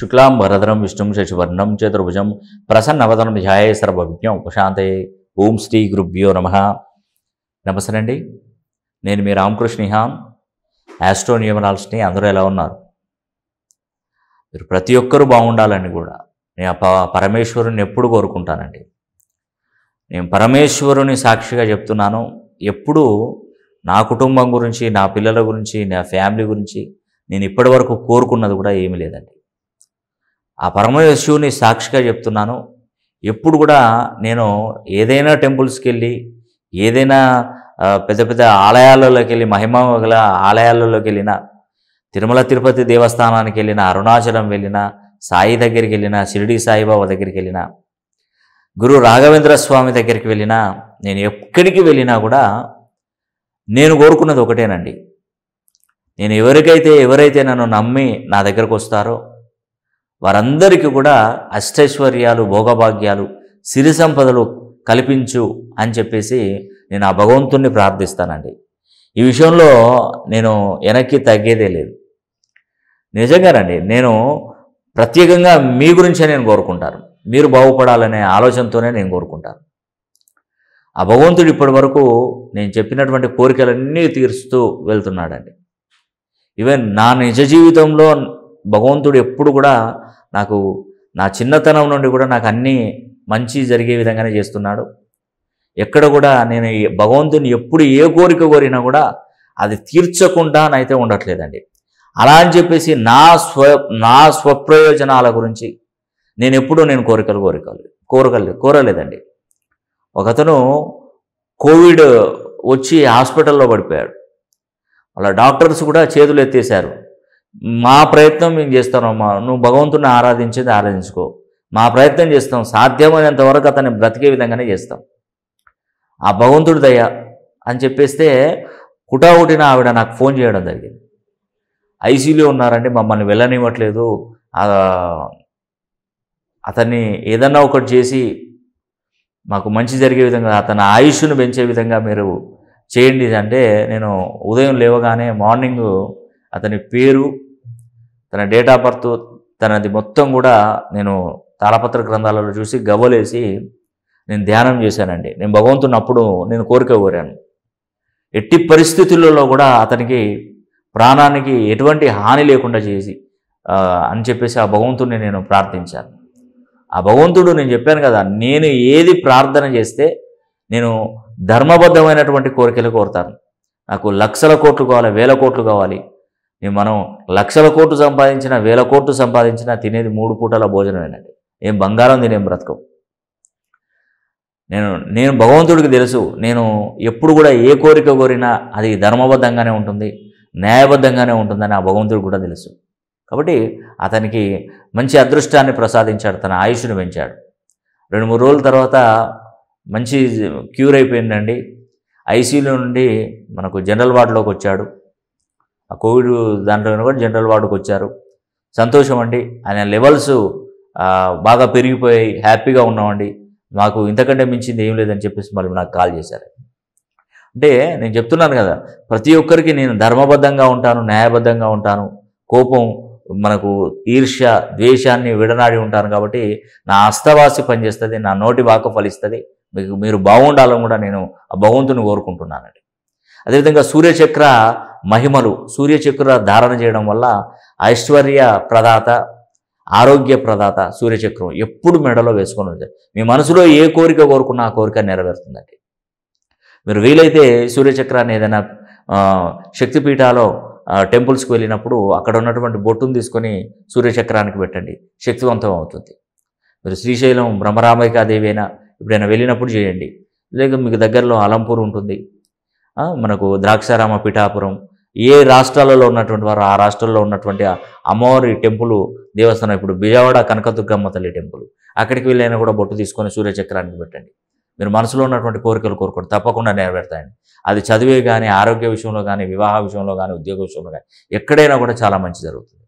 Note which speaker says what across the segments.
Speaker 1: శుక్లాం భరధరం విష్ణుం శశివర్ణం చతుర్భుజం ప్రసన్నవదనం ధ్యాయ సర్వజ్ఞం ఉపశాంతయే ఓం శ్రీ గురుభ్యో నమ నమస్తే అండి నేను మీ హాన్ యాస్ట్రోన్యూమరాల్స్ని అందరూ ఎలా ఉన్నారు మీరు ప్రతి ఒక్కరూ బాగుండాలని కూడా నేను పరమేశ్వరుని ఎప్పుడు కోరుకుంటానండి నేను పరమేశ్వరుని సాక్షిగా చెప్తున్నాను ఎప్పుడూ నా కుటుంబం గురించి నా పిల్లల గురించి నా ఫ్యామిలీ గురించి నేను ఇప్పటివరకు కోరుకున్నది కూడా ఏమీ లేదండి ఆ పరమయేశువుని సాక్షిగా చెప్తున్నాను ఎప్పుడు కూడా నేను ఏదైనా టెంపుల్స్కి వెళ్ళి ఏదైనా పెద్ద పెద్ద ఆలయాలలోకి వెళ్ళి మహిమ గల ఆలయాలలోకి వెళ్ళినా తిరుమల తిరుపతి దేవస్థానానికి వెళ్ళిన అరుణాచలం వెళ్ళిన సాయి దగ్గరికి వెళ్ళిన షిరిడి సాయిబాబా దగ్గరికి వెళ్ళిన గురు రాఘవేంద్ర స్వామి దగ్గరికి వెళ్ళినా నేను ఎక్కడికి వెళ్ళినా కూడా నేను కోరుకున్నది ఒకటేనండి నేను ఎవరికైతే ఎవరైతే నన్ను నమ్మి నా దగ్గరకు వస్తారో వారందరికీ కూడా అష్టైశ్వర్యాలు భోగభాగ్యాలు సిరి సంపదలు కల్పించు అని చెప్పేసి నేను ఆ భగవంతుణ్ణి ప్రార్థిస్తానండి ఈ విషయంలో నేను వెనక్కి తగ్గేదే లేదు నిజంగానండి నేను ప్రత్యేకంగా మీ గురించే నేను కోరుకుంటాను మీరు బాగుపడాలనే ఆలోచనతోనే నేను కోరుకుంటాను ఆ భగవంతుడు ఇప్పటి వరకు నేను చెప్పినటువంటి కోరికలన్నీ తీరుస్తూ వెళ్తున్నాడండి ఈవెన్ నా నిజ జీవితంలో భగవంతుడు ఎప్పుడు కూడా నాకు నా చిన్నతనం నుండి కూడా నాకు అన్నీ మంచి జరిగే విధంగానే చేస్తున్నాడు ఎక్కడ కూడా నేను భగవంతుని ఎప్పుడు ఏ కోరిక కోరినా కూడా అది తీర్చకుండా అయితే ఉండట్లేదండి అలా అని చెప్పేసి నా స్వ నా స్వప్రయోజనాల గురించి నేను ఎప్పుడూ నేను కోరికలు కోరికలు కోరకలే కోరలేదండి ఒకతను కోవిడ్ వచ్చి హాస్పిటల్లో పడిపోయాడు అలా డాక్టర్స్ కూడా చేతులు ఎత్తేసారు మా ప్రయత్నం మేము చేస్తాం మా నువ్వు భగవంతుని ఆరాధించేది ఆరాధించుకో మా ప్రయత్నం చేస్తాం సాధ్యమైనంత వరకు అతన్ని బ్రతికే విధంగానే చేస్తాం ఆ భగవంతుడి దయ అని చెప్పేస్తే కుటా కుటాకుటిన ఆవిడ నాకు ఫోన్ చేయడం జరిగింది ఐసీలో ఉన్నారంటే మమ్మల్ని వెళ్ళనివ్వట్లేదు అతన్ని ఏదన్నా ఒకటి చేసి మాకు మంచి జరిగే విధంగా అతని ఆయుష్ను పెంచే విధంగా మీరు చేయండి అంటే నేను ఉదయం లేవగానే మార్నింగ్ అతని పేరు తన డేట్ ఆఫ్ బర్త్ తనది మొత్తం కూడా నేను తాళపత్ర గ్రంథాలలో చూసి గవ్వలేసి నేను ధ్యానం చేశానండి నేను భగవంతుని అప్పుడు నేను కోరిక కోరాను ఎట్టి పరిస్థితులలో కూడా అతనికి ప్రాణానికి ఎటువంటి హాని లేకుండా చేసి అని చెప్పేసి ఆ భగవంతుడిని నేను ప్రార్థించాను ఆ భగవంతుడు నేను చెప్పాను కదా నేను ఏది ప్రార్థన చేస్తే నేను ధర్మబద్ధమైనటువంటి కోరికలు కోరుతాను నాకు లక్షల కోట్లు కావాలి వేల కోట్లు కావాలి మనం లక్షల కోట్లు సంపాదించిన వేల కోట్లు సంపాదించిన తినేది మూడు పూటల భోజనమేనండి ఏం బంగారం తినేం బ్రతకం నేను నేను భగవంతుడికి తెలుసు నేను ఎప్పుడు కూడా ఏ కోరిక కోరినా అది ధర్మబద్ధంగానే ఉంటుంది న్యాయబద్ధంగానే ఉంటుందని ఆ భగవంతుడికి కూడా తెలుసు కాబట్టి అతనికి మంచి అదృష్టాన్ని ప్రసాదించాడు తన ఆయుష్ను పెంచాడు రెండు మూడు రోజుల తర్వాత మంచి క్యూర్ అయిపోయిందండి ఐసీయూలో నుండి మనకు జనరల్ వార్డులోకి వచ్చాడు ఆ కోవిడ్ దాంట్లో కూడా జనరల్ వార్డుకు వచ్చారు సంతోషం అండి ఆయన లెవెల్స్ బాగా పెరిగిపోయి హ్యాపీగా ఉన్నామండి మాకు ఇంతకంటే మించింది ఏం లేదని చెప్పేసి మళ్ళీ నాకు కాల్ చేశారు అంటే నేను చెప్తున్నాను కదా ప్రతి ఒక్కరికి నేను ధర్మబద్ధంగా ఉంటాను న్యాయబద్ధంగా ఉంటాను కోపం మనకు ఈర్ష్య ద్వేషాన్ని విడనాడి ఉంటాను కాబట్టి నా అస్తవాసి పనిచేస్తుంది నా నోటి వాక ఫలిస్తుంది మీకు మీరు బాగుండాలని కూడా నేను ఆ భగవంతుని కోరుకుంటున్నానండి అదేవిధంగా సూర్యచక్ర మహిమలు సూర్యచక్ర ధారణ చేయడం వల్ల ఐశ్వర్య ప్రదాత ఆరోగ్య ప్రదాత సూర్యచక్రం ఎప్పుడు మెడలో వేసుకొని ఉంటుంది మీ మనసులో ఏ కోరిక కోరుకున్నా ఆ కోరిక నెరవేరుతుందండి మీరు వీలైతే సూర్యచక్రాన్ని ఏదైనా శక్తిపీఠాలో టెంపుల్స్కి వెళ్ళినప్పుడు అక్కడ ఉన్నటువంటి బొట్టును తీసుకొని సూర్యచక్రానికి పెట్టండి శక్తివంతం అవుతుంది మీరు శ్రీశైలం బ్రహ్మరామయ్యకాదేవి అయినా ఎప్పుడైనా వెళ్ళినప్పుడు చేయండి లేక మీకు దగ్గరలో అలంపూర్ ఉంటుంది మనకు ద్రాక్షారామ పిఠాపురం ఏ రాష్ట్రాలలో ఉన్నటువంటి వారు ఆ రాష్ట్రాల్లో ఉన్నటువంటి అమ్మవారి టెంపుల్ దేవస్థానం ఇప్పుడు బిజావాడ కనకదుర్గమ్మ తల్లి టెంపుల్ అక్కడికి వెళ్ళైనా కూడా బొట్టు తీసుకొని సూర్యచక్రానికి పెట్టండి మీరు మనసులో ఉన్నటువంటి కోరికలు కోరుకోండి తప్పకుండా నెరవేరుతాయండి అది చదివే కానీ ఆరోగ్య విషయంలో కానీ వివాహ విషయంలో కానీ ఉద్యోగ విషయంలో కానీ ఎక్కడైనా కూడా చాలా మంచి జరుగుతుంది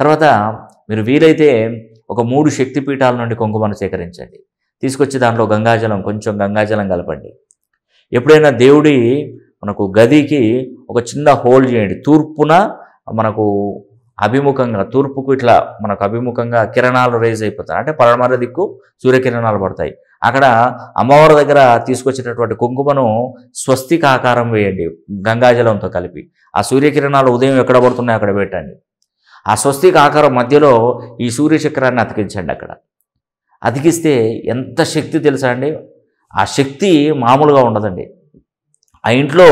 Speaker 1: తర్వాత మీరు వీలైతే ఒక మూడు శక్తిపీఠాల నుండి కొంగుమను సేకరించండి తీసుకొచ్చి దాంట్లో గంగాజలం కొంచెం గంగాజలం కలపండి ఎప్పుడైనా దేవుడి మనకు గదికి ఒక చిన్న హోల్ చేయండి తూర్పున మనకు అభిముఖంగా తూర్పుకు ఇట్లా మనకు అభిముఖంగా కిరణాలు రేజ్ అయిపోతాయి అంటే పడమర దిక్కు సూర్యకిరణాలు పడతాయి అక్కడ అమ్మవారి దగ్గర తీసుకొచ్చేటటువంటి కుంకుమను స్వస్తిక ఆకారం వేయండి గంగాజలంతో కలిపి ఆ సూర్యకిరణాలు ఉదయం ఎక్కడ పడుతున్నాయో అక్కడ పెట్టండి ఆ స్వస్తిక ఆకారం మధ్యలో ఈ సూర్యచక్రాన్ని అతికించండి అక్కడ అతికిస్తే ఎంత శక్తి తెలుసా అండి ఆ శక్తి మామూలుగా ఉండదండి ఆ ఇంట్లో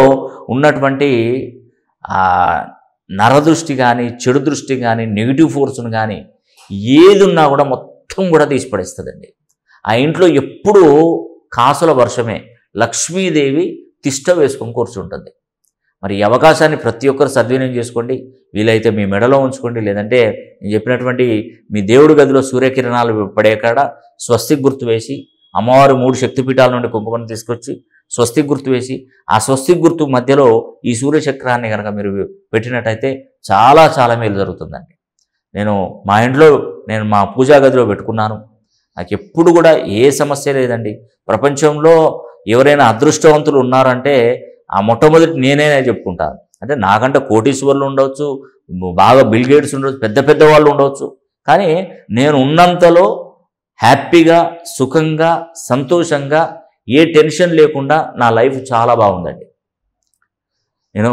Speaker 1: ఉన్నటువంటి నరదృష్టి కానీ చెడు దృష్టి కానీ నెగిటివ్ ఫోర్స్ను కానీ ఏది ఉన్నా కూడా మొత్తం కూడా తీసి ఆ ఇంట్లో ఎప్పుడూ కాసుల వర్షమే లక్ష్మీదేవి తిష్ట వేసుకొని కూర్చుంటుంది మరి ఈ అవకాశాన్ని ప్రతి ఒక్కరు సద్వినియోగం చేసుకోండి వీలైతే మీ మెడలో ఉంచుకోండి లేదంటే నేను చెప్పినటువంటి మీ దేవుడి గదిలో సూర్యకిరణాలు పడే కాడ స్వస్తికి గుర్తు వేసి అమ్మవారు మూడు శక్తిపీఠాల నుండి కుంకుమను తీసుకొచ్చి స్వస్తిక్ గుర్తు వేసి ఆ స్వస్తిక్ గుర్తు మధ్యలో ఈ సూర్యచక్రాన్ని కనుక మీరు పెట్టినట్టయితే చాలా చాలా మేలు జరుగుతుందండి నేను మా ఇంట్లో నేను మా పూజా గదిలో పెట్టుకున్నాను నాకు ఎప్పుడు కూడా ఏ సమస్య లేదండి ప్రపంచంలో ఎవరైనా అదృష్టవంతులు ఉన్నారంటే ఆ మొట్టమొదటి నేనే చెప్పుకుంటాను అంటే నాకంటే కోటీశ్వర్లు ఉండవచ్చు బాగా బిల్ గేట్స్ ఉండవచ్చు పెద్ద పెద్ద వాళ్ళు ఉండవచ్చు కానీ నేను ఉన్నంతలో హ్యాపీగా సుఖంగా సంతోషంగా ఏ టెన్షన్ లేకుండా నా లైఫ్ చాలా బాగుందండి నేను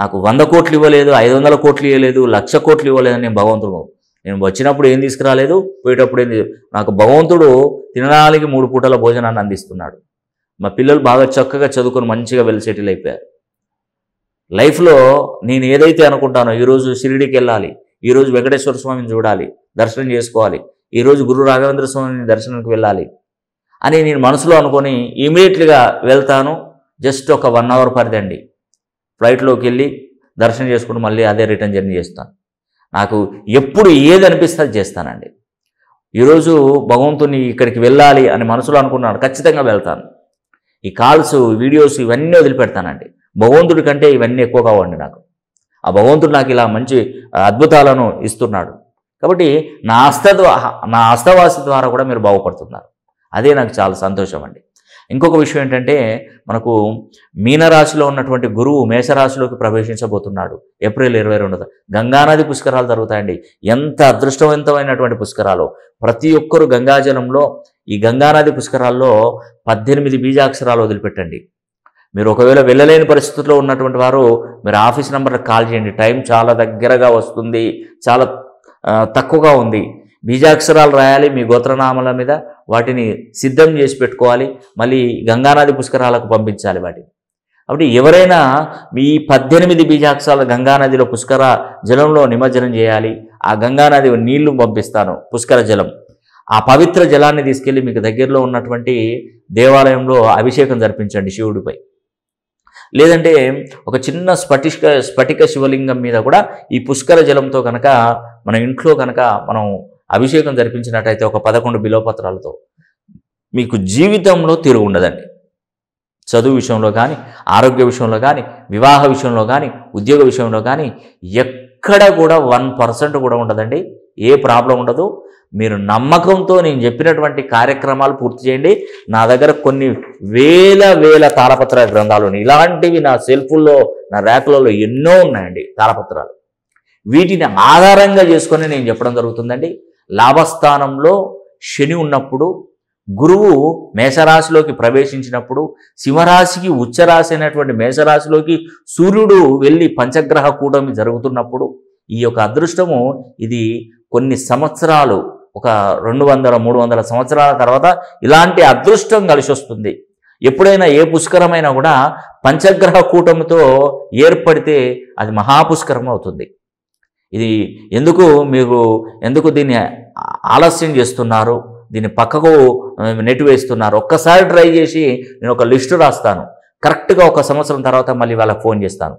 Speaker 1: నాకు వంద కోట్లు ఇవ్వలేదు ఐదు వందల కోట్లు ఇవ్వలేదు లక్ష కోట్లు ఇవ్వలేదని నేను భగవంతుడు నేను వచ్చినప్పుడు ఏం తీసుకురాలేదు పోయేటప్పుడు ఏం నాకు భగవంతుడు తినడానికి మూడు పూటల భోజనాన్ని అందిస్తున్నాడు మా పిల్లలు బాగా చక్కగా చదువుకొని మంచిగా వెళ్ళి సెటిల్ అయిపోయారు లైఫ్లో నేను ఏదైతే అనుకుంటానో ఈరోజు షిరిడికి వెళ్ళాలి ఈరోజు వెంకటేశ్వర స్వామిని చూడాలి దర్శనం చేసుకోవాలి ఈరోజు గురు రాఘవేంద్ర స్వామిని దర్శనానికి వెళ్ళాలి అని నేను మనసులో అనుకొని ఇమీడియట్లీగా వెళ్తాను జస్ట్ ఒక వన్ అవర్ పరిదండి ఫ్లైట్లోకి వెళ్ళి దర్శనం చేసుకుని మళ్ళీ అదే రిటర్న్ జర్నీ చేస్తాను నాకు ఎప్పుడు ఏది అనిపిస్తుంది చేస్తానండి ఈరోజు భగవంతుని ఇక్కడికి వెళ్ళాలి అని మనసులో అనుకున్నాను ఖచ్చితంగా వెళ్తాను ఈ కాల్స్ వీడియోస్ ఇవన్నీ వదిలిపెడతానండి భగవంతుడి కంటే ఇవన్నీ ఎక్కువ కావండి నాకు ఆ భగవంతుడు నాకు ఇలా మంచి అద్భుతాలను ఇస్తున్నాడు కాబట్టి నా అస్త నా అస్తవాసి ద్వారా కూడా మీరు బాగుపడుతున్నారు అదే నాకు చాలా సంతోషం అండి ఇంకొక విషయం ఏంటంటే మనకు మీనరాశిలో ఉన్నటువంటి గురువు మేషరాశిలోకి ప్రవేశించబోతున్నాడు ఏప్రిల్ ఇరవై రెండు గంగానది పుష్కరాలు జరుగుతాయండి ఎంత అదృష్టవంతమైనటువంటి పుష్కరాలు ప్రతి ఒక్కరు గంగాజలంలో ఈ గంగానది పుష్కరాల్లో పద్దెనిమిది బీజాక్షరాలు వదిలిపెట్టండి మీరు ఒకవేళ వెళ్ళలేని పరిస్థితుల్లో ఉన్నటువంటి వారు మీరు ఆఫీస్ నెంబర్కి కాల్ చేయండి టైం చాలా దగ్గరగా వస్తుంది చాలా తక్కువగా ఉంది బీజాక్షరాలు రాయాలి మీ గోత్రనామాల మీద వాటిని సిద్ధం చేసి పెట్టుకోవాలి మళ్ళీ గంగానది పుష్కరాలకు పంపించాలి వాటిని కాబట్టి ఎవరైనా మీ పద్దెనిమిది బీజాక్షరాలు గంగానదిలో పుష్కర జలంలో నిమజ్జనం చేయాలి ఆ గంగానది నీళ్లు పంపిస్తాను పుష్కర జలం ఆ పవిత్ర జలాన్ని తీసుకెళ్ళి మీకు దగ్గరలో ఉన్నటువంటి దేవాలయంలో అభిషేకం జరిపించండి శివుడిపై లేదంటే ఒక చిన్న స్ఫటిష్క స్ఫటిక శివలింగం మీద కూడా ఈ పుష్కర జలంతో కనుక మన ఇంట్లో కనుక మనం అభిషేకం జరిపించినట్టయితే ఒక పదకొండు బిలోపత్రాలతో మీకు జీవితంలో తీరు ఉండదండి చదువు విషయంలో కానీ ఆరోగ్య విషయంలో కానీ వివాహ విషయంలో కానీ ఉద్యోగ విషయంలో కానీ ఎక్కడ కూడా వన్ పర్సెంట్ కూడా ఉండదండి ఏ ప్రాబ్లం ఉండదు మీరు నమ్మకంతో నేను చెప్పినటువంటి కార్యక్రమాలు పూర్తి చేయండి నా దగ్గర కొన్ని వేల వేల తాళపత్ర గ్రంథాలు ఇలాంటివి నా సెల్ఫుల్లో నా ర్యాకులలో ఎన్నో ఉన్నాయండి తాళపత్రాలు వీటిని ఆధారంగా చేసుకొని నేను చెప్పడం జరుగుతుందండి లాభస్థానంలో శని ఉన్నప్పుడు గురువు మేషరాశిలోకి ప్రవేశించినప్పుడు సింహరాశికి ఉచ్చరాశి అయినటువంటి మేషరాశిలోకి సూర్యుడు వెళ్ళి పంచగ్రహ కూటమి జరుగుతున్నప్పుడు ఈ యొక్క అదృష్టము ఇది కొన్ని సంవత్సరాలు ఒక రెండు వందల మూడు వందల సంవత్సరాల తర్వాత ఇలాంటి అదృష్టం కలిసి వస్తుంది ఎప్పుడైనా ఏ పుష్కరమైనా కూడా పంచగ్రహ కూటమితో ఏర్పడితే అది మహాపుష్కరం అవుతుంది ఇది ఎందుకు మీరు ఎందుకు దీన్ని ఆలస్యం చేస్తున్నారు దీన్ని పక్కకు వేస్తున్నారు ఒక్కసారి ట్రై చేసి నేను ఒక లిస్టు రాస్తాను కరెక్ట్గా ఒక సంవత్సరం తర్వాత మళ్ళీ వాళ్ళకి ఫోన్ చేస్తాను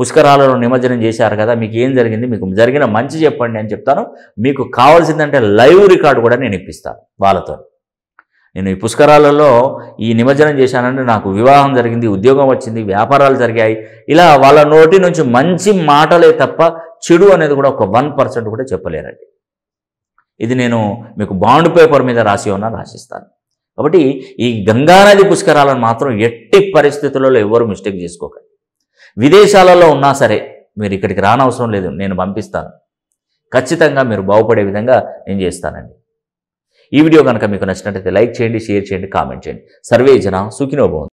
Speaker 1: పుష్కరాలను నిమజ్జనం చేశారు కదా మీకు ఏం జరిగింది మీకు జరిగిన మంచి చెప్పండి అని చెప్తాను మీకు కావాల్సిందంటే లైవ్ రికార్డు కూడా నేను ఇప్పిస్తాను వాళ్ళతో నేను ఈ పుష్కరాలలో ఈ నిమజ్జనం చేశానంటే నాకు వివాహం జరిగింది ఉద్యోగం వచ్చింది వ్యాపారాలు జరిగాయి ఇలా వాళ్ళ నోటి నుంచి మంచి మాటలే తప్ప చెడు అనేది కూడా ఒక వన్ పర్సెంట్ కూడా చెప్పలేరండి ఇది నేను మీకు బాండ్ పేపర్ మీద రాసి ఉన్నా రాసిస్తాను కాబట్టి ఈ గంగానది పుష్కరాలను మాత్రం ఎట్టి పరిస్థితులలో ఎవరు మిస్టేక్ చేసుకోకండి విదేశాలలో ఉన్నా సరే మీరు ఇక్కడికి రానవసరం లేదు నేను పంపిస్తాను ఖచ్చితంగా మీరు బాగుపడే విధంగా నేను చేస్తానండి ఈ వీడియో కనుక మీకు నచ్చినట్లయితే లైక్ చేయండి షేర్ చేయండి కామెంట్ చేయండి సర్వే జన సుఖినోభవం